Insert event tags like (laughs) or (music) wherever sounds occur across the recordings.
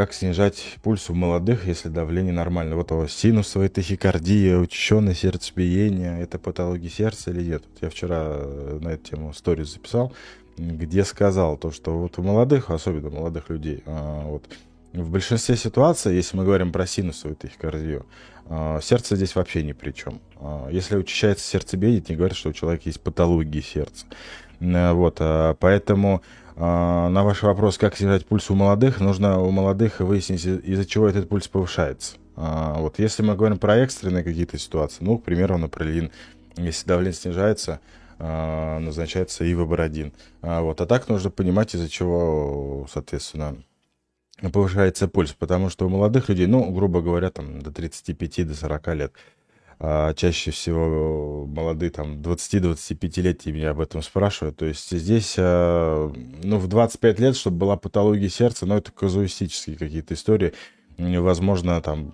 Как снижать пульс у молодых, если давление нормально? Вот его синусовая тахикардия, учащенное сердцебиение, это патология сердца или нет? Вот я вчера э, на эту тему сториз записал, где сказал то, что вот у молодых, особенно молодых людей, а, вот, в большинстве ситуаций, если мы говорим про синусовую тахикардию, а, сердце здесь вообще ни при чем. А, если учащается сердцебиение, не говорят, что у человека есть патологии сердца. Вот, поэтому а, на ваш вопрос, как снижать пульс у молодых, нужно у молодых выяснить, из-за чего этот пульс повышается. А, вот если мы говорим про экстренные какие-то ситуации, ну, к примеру, напролин, если давление снижается, а, назначается ивабородин. Вот. А так нужно понимать, из-за чего, соответственно, повышается пульс. Потому что у молодых людей, ну, грубо говоря, там до 35-40 до 40 лет, а, чаще всего э, молодые там 20-25-летние меня об этом спрашивают. То есть здесь, э, ну, в 25 лет, чтобы была патология сердца, но ну, это казуистические какие-то истории. Возможно, там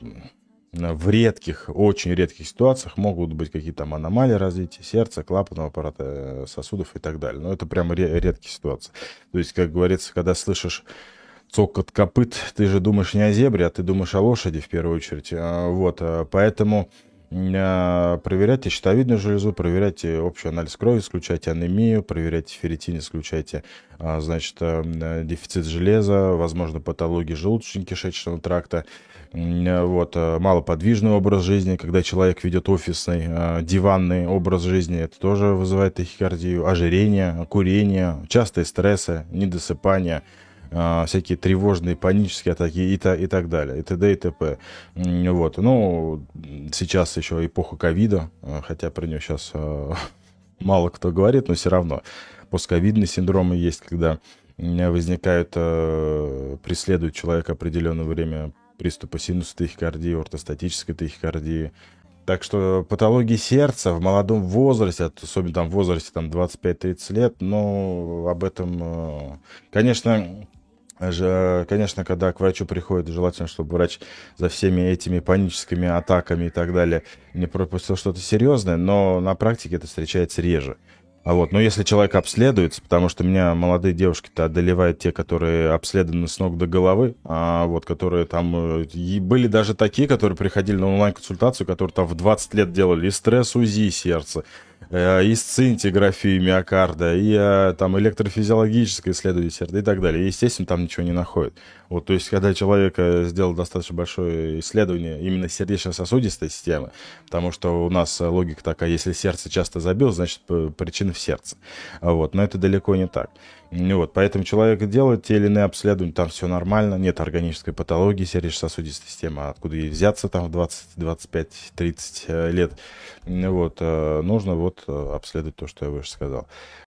в редких, очень редких ситуациях могут быть какие-то аномалии развития сердца, клапанного аппарата, э, сосудов и так далее. Но это прям редкие ситуации. То есть, как говорится, когда слышишь цокот копыт, ты же думаешь не о зебре, а ты думаешь о лошади в первую очередь. А, вот, поэтому а, проверяйте щитовидную железу, проверяйте э, общий анализ крови, исключайте анемию, проверяйте ферритин, исключайте э, а, значит, э, дефицит железа, возможно, патологии желудочно-кишечного тракта, вот, малоподвижный образ жизни, когда человек ведет офисный, диванный образ жизни, это тоже вызывает тахикардию, ожирение, курение, частые стрессы, недосыпание, а, всякие тревожные, панические атаки и, та, и так далее, и т.д. и т.п. Вот. Ну, сейчас еще эпоха ковида, а, хотя про нее сейчас а, (laughs) мало кто говорит, но все равно. Постковидные синдромы есть, когда возникают, преследуют человека определенное время приступы синуса тахикардии, ортостатической тахикардии, так что патологии сердца в молодом возрасте, особенно там в возрасте там, 25-30 лет, но об этом, конечно, Конечно, когда к врачу приходит, желательно, чтобы врач за всеми этими паническими атаками и так далее не пропустил что-то серьезное, но на практике это встречается реже. А вот, но если человек обследуется, потому что меня молодые девушки-то одолевают те, которые обследованы с ног до головы, а вот которые там... Э, и были даже такие, которые приходили на онлайн-консультацию, которые там в 20 лет делали и стресс, УЗИ сердца, Э, и сцинтиграфию миокарда, и э, там электрофизиологическое исследование сердца и так далее. естественно, там ничего не находят. Вот, то есть, когда человека э, сделал достаточно большое исследование именно сердечно-сосудистой системы, потому что у нас логика такая, если сердце часто забил, значит, причина в сердце. Вот, но это далеко не так. Вот, поэтому человек делает те или иные обследования, там все нормально, нет органической патологии сердечно-сосудистой системы, откуда ей взяться там в 20, 25, 30 лет. Вот, э, нужно вот э, обследовать то, что я выше сказал.